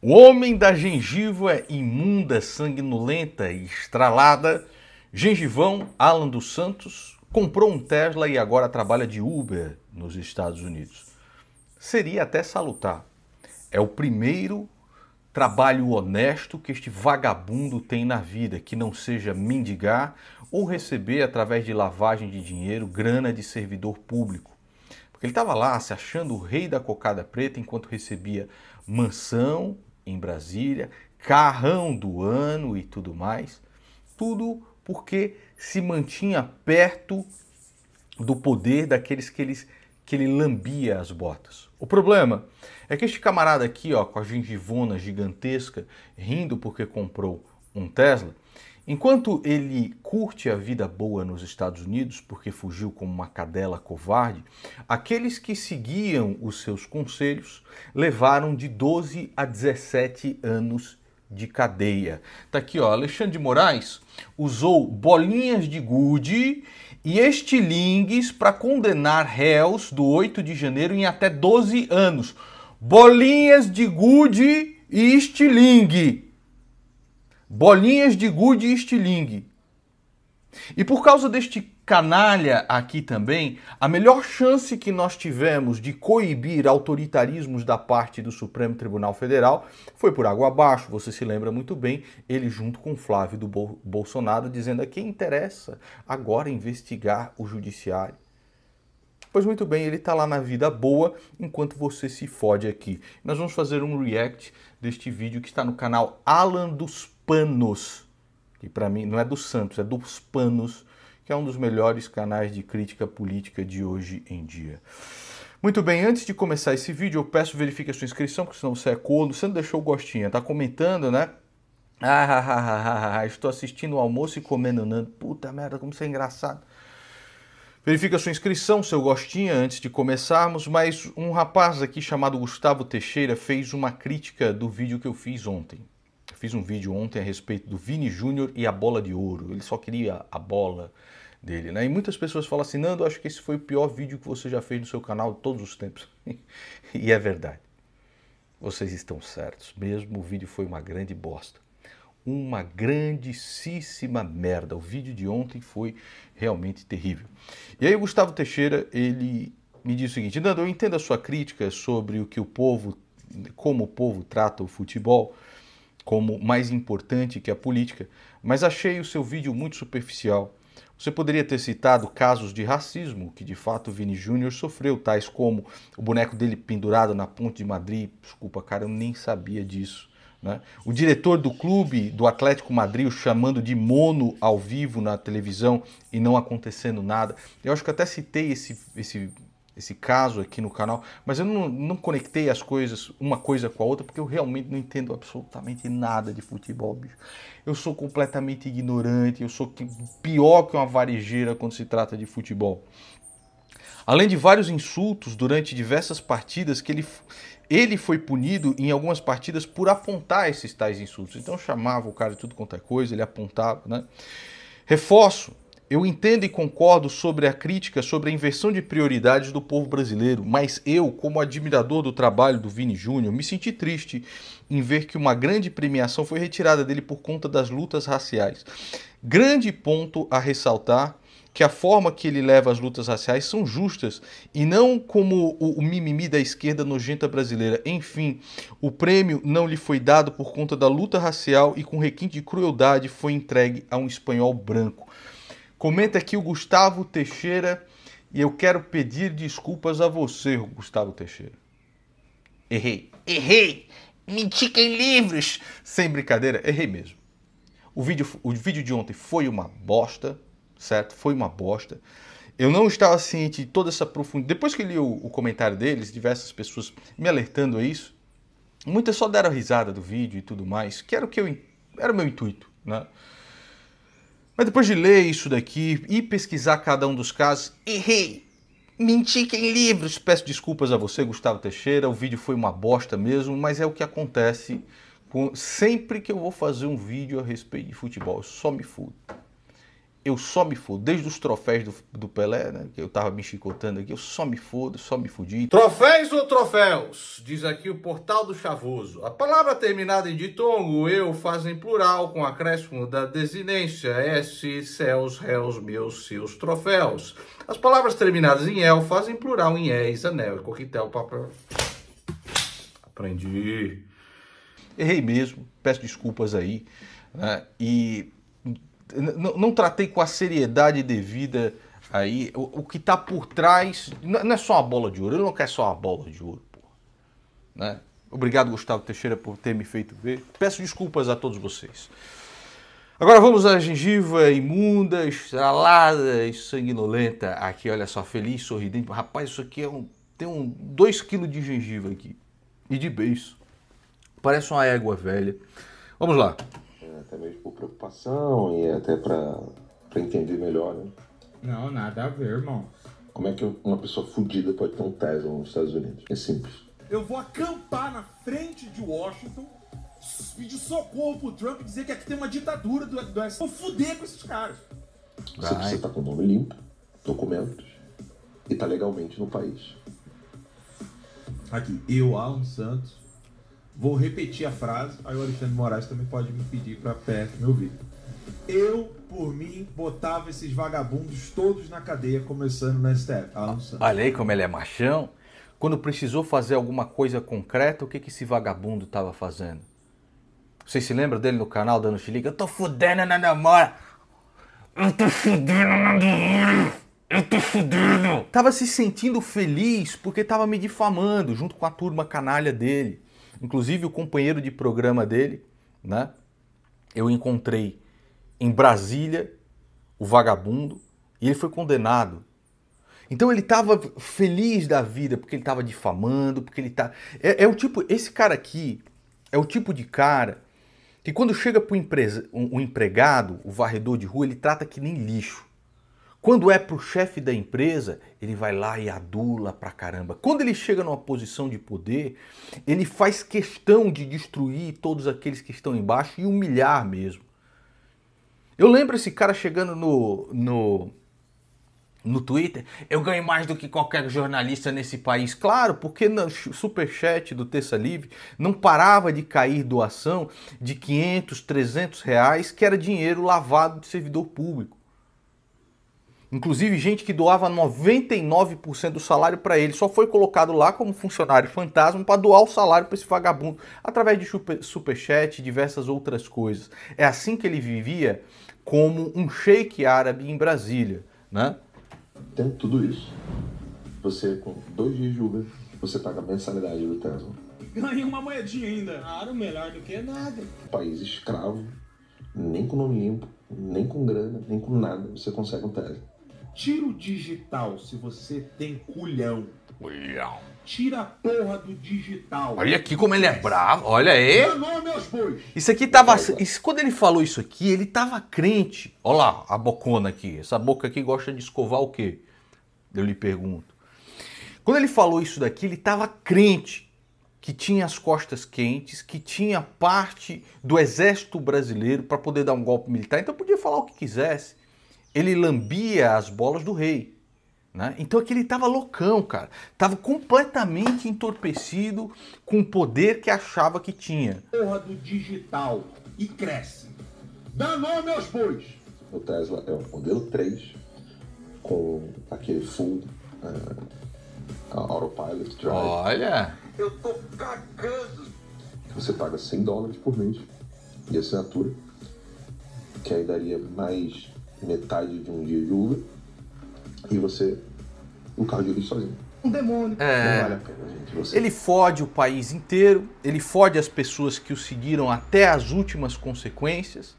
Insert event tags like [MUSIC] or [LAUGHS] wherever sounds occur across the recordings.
O homem da gengiva é imunda, sanguinolenta e estralada, gengivão Alan dos Santos, comprou um Tesla e agora trabalha de Uber nos Estados Unidos. Seria até salutar. É o primeiro trabalho honesto que este vagabundo tem na vida, que não seja mendigar ou receber através de lavagem de dinheiro grana de servidor público. Porque ele estava lá se achando o rei da cocada preta enquanto recebia mansão, em Brasília, carrão do ano e tudo mais. Tudo porque se mantinha perto do poder daqueles que, eles, que ele lambia as botas. O problema é que este camarada aqui, ó, com a gingivona gigantesca, rindo porque comprou um Tesla, Enquanto ele curte a vida boa nos Estados Unidos porque fugiu como uma cadela covarde, aqueles que seguiam os seus conselhos levaram de 12 a 17 anos de cadeia. Tá aqui, ó, Alexandre de Moraes usou bolinhas de gude e estilingues para condenar réus do 8 de janeiro em até 12 anos. Bolinhas de gude e estilingue bolinhas de gude e estilingue. E por causa deste canalha aqui também, a melhor chance que nós tivemos de coibir autoritarismos da parte do Supremo Tribunal Federal foi por água abaixo. Você se lembra muito bem, ele junto com Flávio do Bolsonaro dizendo a quem interessa agora investigar o judiciário. Pois muito bem, ele está lá na vida boa enquanto você se fode aqui. Nós vamos fazer um react deste vídeo que está no canal Alan dos Panos, que para mim não é do Santos, é dos Panos, que é um dos melhores canais de crítica política de hoje em dia. Muito bem, antes de começar esse vídeo, eu peço verifique a sua inscrição, porque senão você é corno, você não deixou o gostinho, tá comentando, né? Ah, ah, ah, ah, ah, estou assistindo o almoço e comendo nando. Puta merda, como isso é engraçado. Verifique a sua inscrição, seu gostinho, antes de começarmos, mas um rapaz aqui chamado Gustavo Teixeira fez uma crítica do vídeo que eu fiz ontem. Fiz um vídeo ontem a respeito do Vini Júnior e a bola de ouro. Ele só queria a bola dele, né? E muitas pessoas falam assim, Nando, acho que esse foi o pior vídeo que você já fez no seu canal de todos os tempos. [LAUGHS] e é verdade. Vocês estão certos. Mesmo o vídeo foi uma grande bosta. Uma grandíssima merda. O vídeo de ontem foi realmente terrível. E aí o Gustavo Teixeira, ele me diz o seguinte, Nando, eu entendo a sua crítica sobre o que o povo, como o povo trata o futebol, como mais importante que a política, mas achei o seu vídeo muito superficial. Você poderia ter citado casos de racismo que de fato Vini Júnior sofreu, tais como o boneco dele pendurado na ponte de Madrid. Desculpa, cara, eu nem sabia disso. Né? O diretor do clube do Atlético Madrid o chamando de mono ao vivo na televisão e não acontecendo nada. Eu acho que até citei esse, esse esse caso aqui no canal, mas eu não, não, conectei as coisas, uma coisa com a outra, porque eu realmente não entendo absolutamente nada de futebol, bicho. Eu sou completamente ignorante, eu sou pior que uma varejeira quando se trata de futebol. Além de vários insultos durante diversas partidas que ele, ele foi punido em algumas partidas por apontar esses tais insultos. Então chamava o cara de tudo quanto é coisa, ele apontava, né? Reforço eu entendo e concordo sobre a crítica sobre a inversão de prioridades do povo brasileiro, mas eu, como admirador do trabalho do Vini Júnior, me senti triste em ver que uma grande premiação foi retirada dele por conta das lutas raciais. Grande ponto a ressaltar que a forma que ele leva as lutas raciais são justas e não como o, o, mimimi da esquerda nojenta brasileira. Enfim, o prêmio não lhe foi dado por conta da luta racial e com requinte de crueldade foi entregue a um espanhol branco. Comenta aqui o Gustavo Teixeira e eu quero pedir desculpas a você, Gustavo Teixeira. Errei, errei! menti em livros! Sem brincadeira, errei mesmo. O vídeo, o vídeo de ontem foi uma bosta, certo? Foi uma bosta. Eu não estava ciente de toda essa profundidade. Depois que li o, o comentário deles, diversas pessoas me alertando a isso, muitas só deram risada do vídeo e tudo mais, que era o que eu era o meu intuito, né? Mas depois de ler isso daqui e pesquisar cada um dos casos, errei! Menti que em livros! Peço desculpas a você, Gustavo Teixeira. O vídeo foi uma bosta mesmo, mas é o que acontece com... sempre que eu vou fazer um vídeo a respeito de futebol. Eu só me fudo eu só me fodo. Desde os troféus do, do Pelé, né? Que eu tava me chicotando aqui, eu só me fodo, só me fodi. Troféus ou troféus? Diz aqui o portal do Chavoso. A palavra terminada em ditongo, eu fazem plural, com acréscimo da desinência. S, céus, réus, meus, seus troféus. As palavras terminadas em el fazem plural em és, anel, coquetel, papel. Aprendi. Errei mesmo, peço desculpas aí. Né? E não tratei com a seriedade devida aí o, o que está por trás. Não, não, é só uma bola de ouro, ele não quer só uma bola de ouro, porra. Né? Obrigado, Gustavo Teixeira, por ter me feito ver. Peço desculpas a todos vocês. Agora vamos à gengiva imunda, estralada e sanguinolenta. Aqui, olha só, feliz, sorridente. Rapaz, isso aqui é um, tem um 2 kg de gengiva aqui. E de beijo. Parece uma égua velha. Vamos lá. Até mesmo por preocupação e até para entender melhor, né? Não, nada a ver, irmão. Como é que uma pessoa fodida pode ter um Tesla nos Estados Unidos? É simples. Eu vou acampar na frente de Washington, pedir socorro pro Trump e dizer que aqui tem uma ditadura do, S. Vou fuder com esses caras. Você Ai. Tá com o nome limpo, documentos e tá legalmente no país. Aqui, eu, Alan Santos, Vou repetir a frase, aí o Alexandre Moraes também pode me pedir para perto me ouvir. Eu, por mim, botava esses vagabundos todos na cadeia, começando na STF. Tá, Olha aí como ele é machão. Quando precisou fazer alguma coisa concreta, o que, que esse vagabundo estava fazendo? Vocês se lembram dele no canal dando xilique? Eu tô fudendo na né, namora! Eu tô fudendo na né, namora! Eu tô fudendo! Tava se sentindo feliz porque tava me difamando junto com a turma canalha dele. Inclusive, o companheiro de programa dele, né? Eu encontrei em Brasília o vagabundo e ele foi condenado. Então ele estava feliz da vida porque ele estava difamando, porque ele tá. É, é, o tipo, esse cara aqui é o tipo de cara que quando chega para um, um empregado, o varredor de rua, ele trata que nem lixo. Quando é para o chefe da empresa, ele vai lá e adula pra caramba. Quando ele chega numa posição de poder, ele faz questão de destruir todos aqueles que estão embaixo e humilhar mesmo. Eu lembro esse cara chegando no, no, no Twitter, eu ganho mais do que qualquer jornalista nesse país. Claro, porque no superchat do Terça Livre não parava de cair doação de 500, 300 reais, que era dinheiro lavado de servidor público. Inclusive, gente que doava 99% do salário para ele só foi colocado lá como funcionário fantasma para doar o salário para esse vagabundo através de superchat e diversas outras coisas. É assim que ele vivia como um sheik árabe em Brasília, né? Tem tudo isso. Você, com dois dias de Uber, você paga a mensalidade do Tesla. Ganha uma moedinha ainda. Claro, melhor do que nada. País escravo, nem com nome limpo, nem com grana, nem com nada você consegue um Tesla. Tira o digital se você tem culhão. Culhão. Tira a porra do digital. Olha aqui como ele é bravo. Olha aí. É isso aqui tava. Isso, quando ele falou isso aqui, ele tava crente. Olha lá a bocona aqui. Essa boca aqui gosta de escovar o quê? Eu lhe pergunto. Quando ele falou isso daqui, ele tava crente que tinha as costas quentes, que tinha parte do exército brasileiro para poder dar um golpe militar. Então podia falar o que quisesse ele lambia as bolas do rei. Né? Então aquele estava loucão, cara. Estava completamente entorpecido com o poder que achava que tinha. Porra do digital e cresce. Dá nome aos bois. O Tesla é um modelo 3 com aquele full uh, é, autopilot drive. Olha! Eu tô cagando! Você paga 100 dólares por mês de assinatura, que aí daria mais metade de um dia de Uber e você no carro de Uber sozinho. Um demônio. É... Não vale a pena, gente. Você... Ele fode o país inteiro, ele fode as pessoas que o seguiram até as últimas consequências.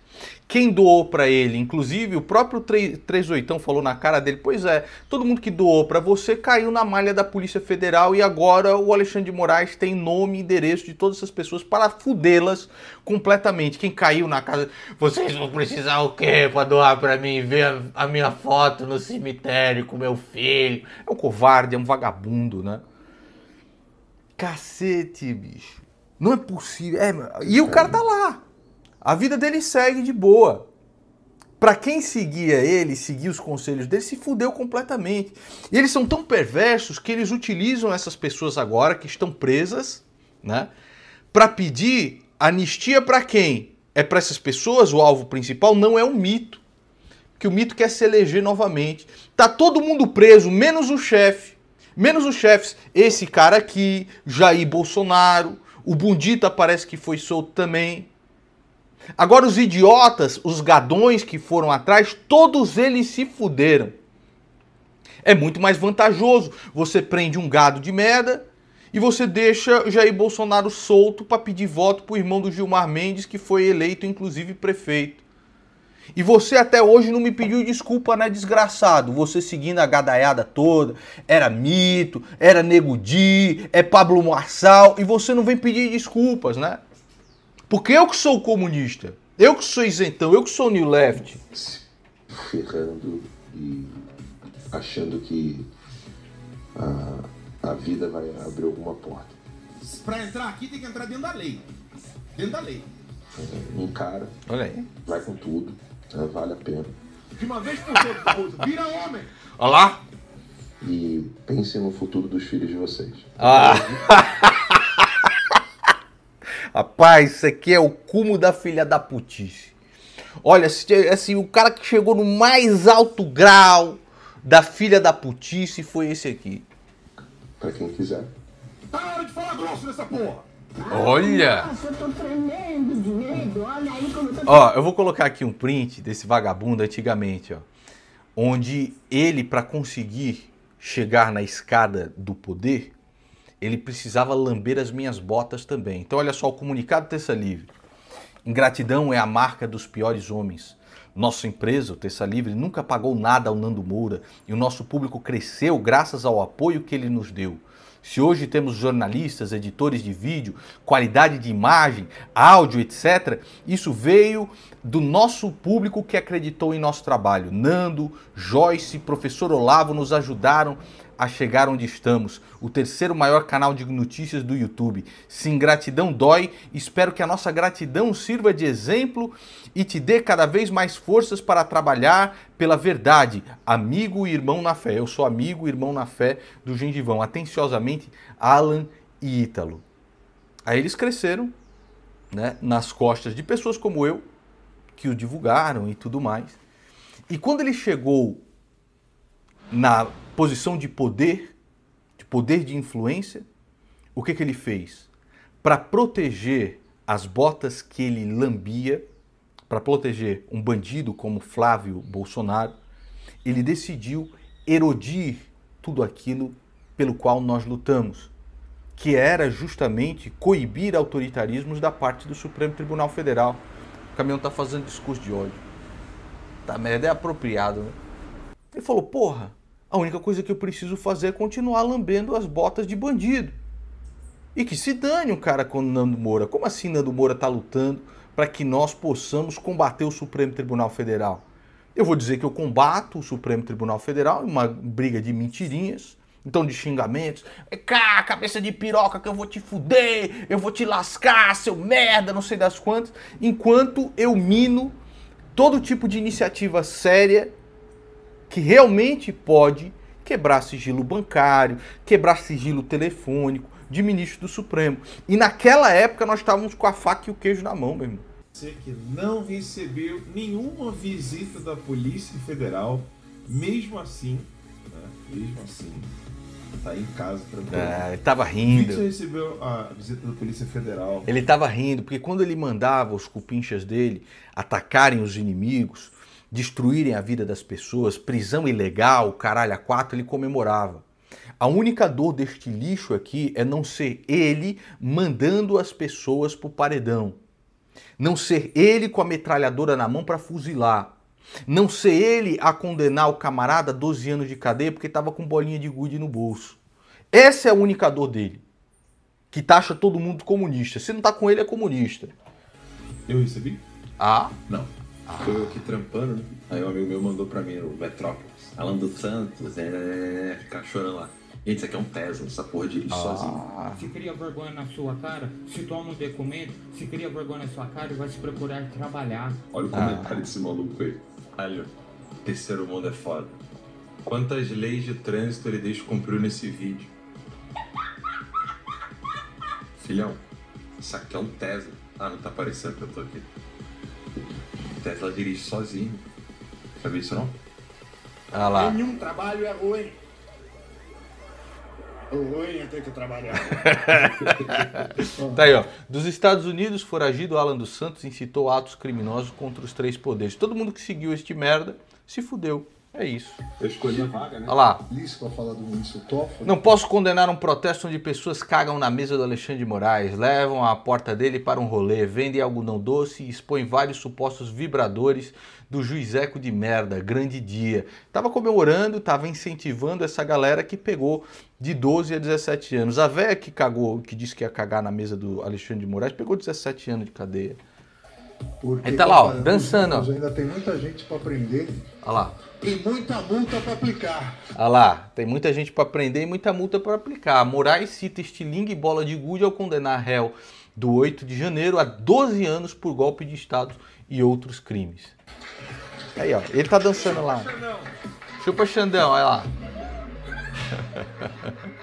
Quem doou para ele, inclusive o próprio 38 falou na cara dele: Pois é, todo mundo que doou para você caiu na malha da Polícia Federal e agora o Alexandre de Moraes tem nome e endereço de todas essas pessoas para fudê-las completamente. Quem caiu na casa, vocês vão precisar o quê para doar para mim? Ver a, minha foto no cemitério com meu filho. É um covarde, é um vagabundo, né? Cacete, bicho. Não é possível. É, e o cara tá lá a vida dele segue de boa. Para quem seguia ele, seguia os conselhos dele, se fudeu completamente. E eles são tão perversos que eles utilizam essas pessoas agora que estão presas, né, para pedir anistia para quem? É para essas pessoas, o alvo principal não é um mito, que o mito quer se eleger novamente. Tá todo mundo preso, menos o chefe. Menos os chefes, esse cara aqui, Jair Bolsonaro, o Bundita parece que foi solto também, Agora, os idiotas, os gadões que foram atrás, todos eles se fuderam. É muito mais vantajoso. Você prende um gado de merda e você deixa Jair Bolsonaro solto para pedir voto para o irmão do Gilmar Mendes, que foi eleito, inclusive, prefeito. E você até hoje não me pediu desculpa, né, desgraçado? Você seguindo a gadaiada toda, era mito, era Nego Di, é Pablo Marçal, e você não vem pedir desculpas, né? Porque eu que sou comunista, eu que sou isentão, eu que sou new left. Se ferrando e achando que a, a vida vai abrir alguma porta. Para entrar aqui tem que entrar dentro da lei. Dentro da lei. É, encara. Olha aí. Vai com tudo. Né? vale a pena. De uma vez por todas, vira homem. Olá. E pensem no futuro dos filhos de vocês. Ah. [LAUGHS] Rapaz, isso aqui é o cumo da filha da putice. Olha, assim, o cara que chegou no mais alto grau da filha da putice foi esse aqui. Pra quem quiser. Tá de falar grosso nessa porra! Olha! eu Ó, eu vou colocar aqui um print desse vagabundo antigamente, ó. Onde ele, para conseguir chegar na escada do poder, ele precisava lamber as minhas botas também. Então, olha só o comunicado Terça Livre. Ingratidão é a marca dos piores homens. Nossa empresa, o Terça Livre, nunca pagou nada ao Nando Moura e o nosso público cresceu graças ao apoio que ele nos deu. Se hoje temos jornalistas, editores de vídeo, qualidade de imagem, áudio, etc., isso veio do nosso público que acreditou em nosso trabalho. Nando, Joyce, professor Olavo nos ajudaram a chegar onde estamos, o terceiro maior canal de notícias do YouTube. Sim, gratidão dói. Espero que a nossa gratidão sirva de exemplo e te dê cada vez mais forças para trabalhar pela verdade. Amigo e irmão na fé. Eu sou amigo e irmão na fé do Gengivão. Atenciosamente, Alan e Ítalo. Aí eles cresceram né, nas costas de pessoas como eu, que o divulgaram e tudo mais. E quando ele chegou na posição de poder, de poder de influência, o que, que ele fez? Para proteger as botas que ele lambia, para proteger um bandido como Flávio Bolsonaro, ele decidiu erodir tudo aquilo pelo qual nós lutamos, que era justamente coibir autoritarismos da parte do Supremo Tribunal Federal. O Caminhão está fazendo discurso de ódio. Tá merda, é apropriado, né? Ele falou, porra, a única coisa que eu preciso fazer é continuar lambendo as botas de bandido. E que se dane um cara com Nando Moura. Como assim Nando Moura está lutando para que nós possamos combater o Supremo Tribunal Federal? Eu vou dizer que eu combato o Supremo Tribunal Federal em uma briga de mentirinhas, então de xingamentos. É, Cá, cabeça de piroca que eu vou te fuder, eu vou te lascar, seu merda, não sei das quantas. Enquanto eu mino todo tipo de iniciativa séria que realmente pode quebrar sigilo bancário, quebrar sigilo telefônico de ministro do Supremo. E naquela época nós estávamos com a faca e o queijo na mão, meu irmão. Você que não recebeu nenhuma visita da Polícia Federal, mesmo assim, né? mesmo assim, tá aí em casa tranquilo. Ah, ele tava rindo. Você recebeu a visita da Polícia Federal. Ele tava rindo, porque quando ele mandava os cupinchas dele atacarem os inimigos, destruírem a vida das pessoas, prisão ilegal, caralho a quatro, ele comemorava. A única dor deste lixo aqui é não ser ele mandando as pessoas pro paredão. Não ser ele com a metralhadora na mão para fuzilar. Não ser ele a condenar o camarada a 12 anos de cadeia porque estava com bolinha de gude no bolso. Essa é a única dor dele. Que taxa todo mundo comunista. Se não tá com ele, é comunista. Eu recebi? Ah? Não. Foi eu aqui trampando, né? Aí um amigo meu mandou pra mim o Metrópolis. Alan dos Santos, é, é, é, ficar chorando lá. Gente, isso aqui é um Tesla, essa porra de ah. sozinho. Se cria vergonha na sua cara, se toma um documento, se cria vergonha na sua cara e vai se procurar trabalhar. Olha o ah. comentário ah. desse maluco aí. Olha, terceiro mundo é foda. Quantas leis de trânsito ele cumpriu nesse vídeo? Filhão, isso aqui é um Tesla. Ah, não tá aparecendo, que eu tô aqui. O Tesla dirige sozinho. Sabia disso não? Ah lá. Nenhum trabalho é ruim. O ruim é ter que trabalhar. [LAUGHS] tá aí, ó. Dos Estados Unidos, foragido Alan dos Santos incitou atos criminosos contra os três poderes. Todo mundo que seguiu este merda se fudeu. É isso. Eu escolhi a vaga, né? Olha lá. falar do ministro Toffoli. Não posso condenar um protesto onde pessoas cagam na mesa do Alexandre de Moraes, levam a porta dele para um rolê, vendem algodão doce e expõem vários supostos vibradores do juizeco de merda. Grande dia. Tava comemorando, tava incentivando essa galera que pegou de 12 a 17 anos. A véia que cagou, que disse que ia cagar na mesa do Alexandre de Moraes, pegou 17 anos de cadeia. Porque, Ele tá lá, ó, tá dançando. Anos, ainda tem muita gente para aprender. Olha lá. E muita multa para aplicar. Olha lá, tem muita gente para aprender e muita multa para aplicar. Moraes cita estilingue e bola de gude ao condenar réu do 8 de janeiro a 12 anos por golpe de Estado e outros crimes. Aí, ó, ele tá dançando lá. Chupa Xandão, olha lá. [LAUGHS]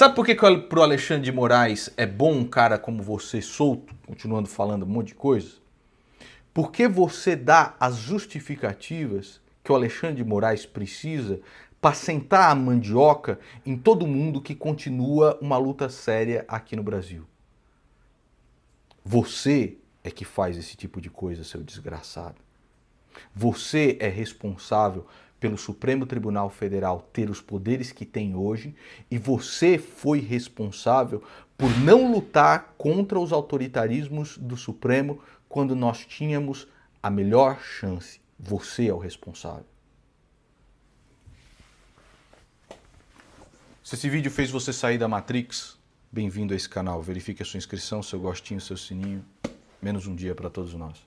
Sabe por que, que pro Alexandre de Moraes é bom um cara como você solto, continuando falando um monte de coisa? Porque você dá as justificativas que o Alexandre de Moraes precisa para sentar a mandioca em todo mundo que continua uma luta séria aqui no Brasil. Você é que faz esse tipo de coisa, seu desgraçado. Você é responsável pelo Supremo Tribunal Federal ter os poderes que tem hoje e você foi responsável por não lutar contra os autoritarismos do Supremo quando nós tínhamos a melhor chance. Você é o responsável. Se esse vídeo fez você sair da Matrix, bem-vindo a esse canal. Verifique a sua inscrição, seu gostinho, seu sininho. Menos um dia para todos nós.